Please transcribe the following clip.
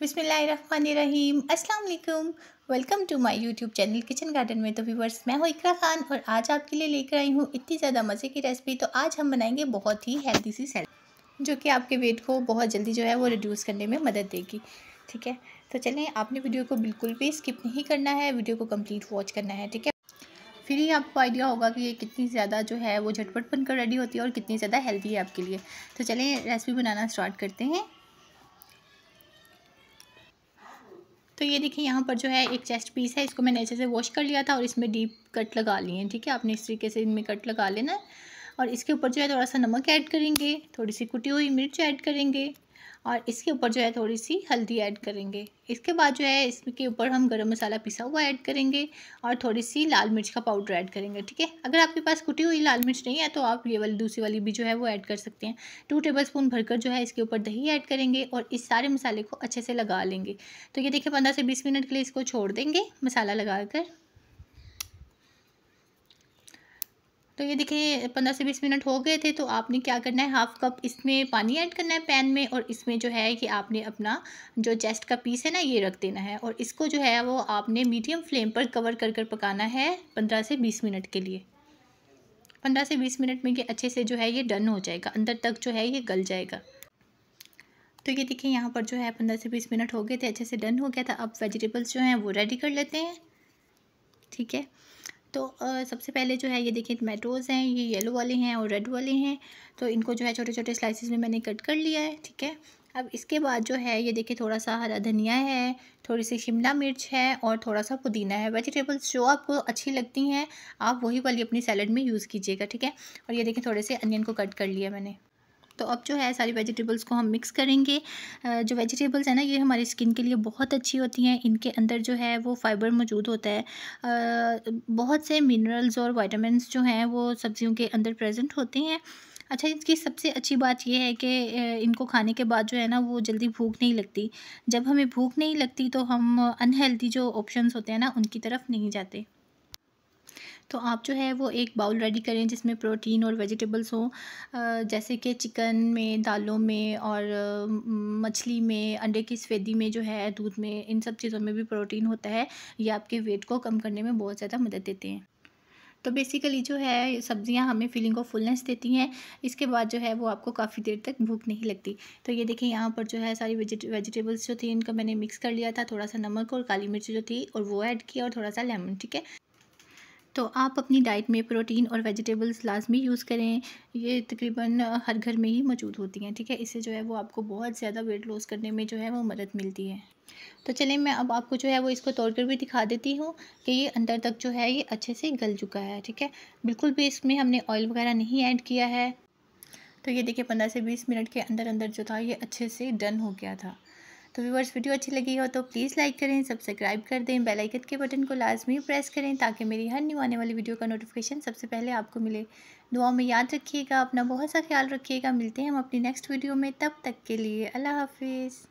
बिसमीम अस्सलाम welcome to my YouTube channel kitchen garden में तो व्यूवर्स मैं हूँ इकरा खान और आज आपके लिए लेकर आई हूँ इतनी ज़्यादा मज़े की रेसिपी तो आज हम बनाएंगे बहुत ही हेल्दी सी सैलड जो कि आपके वेट को बहुत जल्दी जो है वो रिड्यूस करने में मदद देगी ठीक है तो चलें आपने वीडियो को बिल्कुल भी स्किप नहीं करना है वीडियो को कम्प्लीट वॉच करना है ठीक है फिर ही आपको आइडिया होगा कि ये कितनी ज़्यादा जो है वो झटपट बनकर रेडी होती है और कितनी ज़्यादा हेल्दी है आपके लिए तो चलें रेसिपी बनाना स्टार्ट करते हैं तो ये देखिए यहाँ पर जो है एक चेस्ट पीस है इसको मैंने अच्छे से वॉश कर लिया था और इसमें डीप कट लगा लिए हैं ठीक है आपने इस तरीके से इनमें कट लगा लेना है और इसके ऊपर जो है थोड़ा सा नमक ऐड करेंगे थोड़ी सी कुटी हुई मिर्च ऐड करेंगे और इसके ऊपर जो है थोड़ी सी हल्दी ऐड करेंगे इसके बाद जो है इसके ऊपर हम गरम मसाला पिसा हुआ ऐड करेंगे और थोड़ी सी लाल मिर्च का पाउडर ऐड करेंगे ठीक है अगर आपके पास कुटी हुई लाल मिर्च नहीं है तो आप ये वाली दूसरी वाली भी जो है वो ऐड कर सकते हैं टू टेबल स्पून भरकर जो है इसके ऊपर दही ऐड करेंगे और इस सारे मसाले को अच्छे से लगा लेंगे तो ये देखिए पंद्रह से बीस मिनट के लिए इसको छोड़ देंगे मसाला लगा कर तो ये देखिए पंद्रह से बीस मिनट हो गए थे तो आपने क्या करना है हाफ़ कप इसमें पानी ऐड करना है पैन में और इसमें जो है कि आपने अपना जो चेस्ट का पीस है ना ये रख देना है और इसको जो है वो आपने मीडियम फ्लेम पर कवर कर कर पकाना है पंद्रह से बीस मिनट के लिए पंद्रह से बीस मिनट में ये अच्छे से जो है ये डन हो जाएगा अंदर तक जो है ये गल जाएगा तो ये देखिए यहाँ पर जो है पंद्रह से बीस मिनट हो गए थे अच्छे से डन हो गया था अब वेजिटेबल्स जो हैं वो रेडी कर लेते हैं ठीक है तो आ, सबसे पहले जो है ये देखिए टमेटोज़ हैं ये येलो वाले हैं और रेड वाले हैं तो इनको जो है छोटे छोटे स्लाइसिस में मैंने कट कर लिया है ठीक है अब इसके बाद जो है ये देखिए थोड़ा सा हरा धनिया है थोड़ी सी शिमला मिर्च है और थोड़ा सा पुदीना है वेजिटेबल्स जो आपको अच्छी लगती हैं आप वही वाली अपनी सैलड में यूज़ कीजिएगा ठीक है और ये देखिए थोड़े से अनियन को कट कर लिया मैंने तो अब जो है सारी वेजिटेबल्स को हम मिक्स करेंगे जो वेजिटेबल्स हैं ना ये हमारी स्किन के लिए बहुत अच्छी होती हैं इनके अंदर जो है वो फाइबर मौजूद होता है बहुत से मिनरल्स और वाइटामिन जो हैं वो सब्जियों के अंदर प्रेजेंट होते हैं अच्छा इसकी सबसे अच्छी बात यह है कि इनको खाने के बाद जो है ना वो जल्दी भूख नहीं लगती जब हमें भूख नहीं लगती तो हम अनहेल्दी जो ऑप्शंस होते हैं ना उनकी तरफ नहीं जाते तो आप जो है वो एक बाउल रेडी करें जिसमें प्रोटीन और वेजिटेबल्स हों जैसे कि चिकन में दालों में और मछली में अंडे की सफेदी में जो है दूध में इन सब चीज़ों में भी प्रोटीन होता है ये आपके वेट को कम करने में बहुत ज़्यादा मदद देते हैं तो बेसिकली जो है सब्ज़ियाँ हमें फीलिंग ऑफ फुलनेस देती हैं इसके बाद जो है वो आपको काफ़ी देर तक भूख नहीं लगती तो ये देखें यहाँ पर जो है सारी वेजिट वेजिटेबल्स जो थी इनका मैंने मिक्स कर लिया था थोड़ा सा नमक और काली मिर्च जो थी और वो ऐड किया और थोड़ा सा लेमन ठीक है तो आप अपनी डाइट में प्रोटीन और वेजिटेबल्स लाजमी यूज़ करें ये तकरीबन हर घर में ही मौजूद होती हैं ठीक है इससे जो है वो आपको बहुत ज़्यादा वेट लॉस करने में जो है वो मदद मिलती है तो चलें मैं अब आपको जो है वो इसको तोड़ कर भी दिखा देती हूँ कि ये अंदर तक जो है ये अच्छे से गल चुका है ठीक है बिल्कुल भी इसमें हमने ऑयल वगैरह नहीं ऐड किया है तो ये देखिए पंद्रह से बीस मिनट के अंदर अंदर जो था ये अच्छे से डन हो गया था तो व्यूवर्स वीडियो अच्छी लगी हो तो प्लीज़ लाइक करें सब्सक्राइब कर दें बेल आइकन के बटन को लाजमी प्रेस करें ताकि मेरी हर न्यू आने वाली वीडियो का नोटिफिकेशन सबसे पहले आपको मिले दुआ में याद रखिएगा अपना बहुत सा ख्याल रखिएगा मिलते हैं हम अपनी नेक्स्ट वीडियो में तब तक के लिए अल्लाह हाफिज़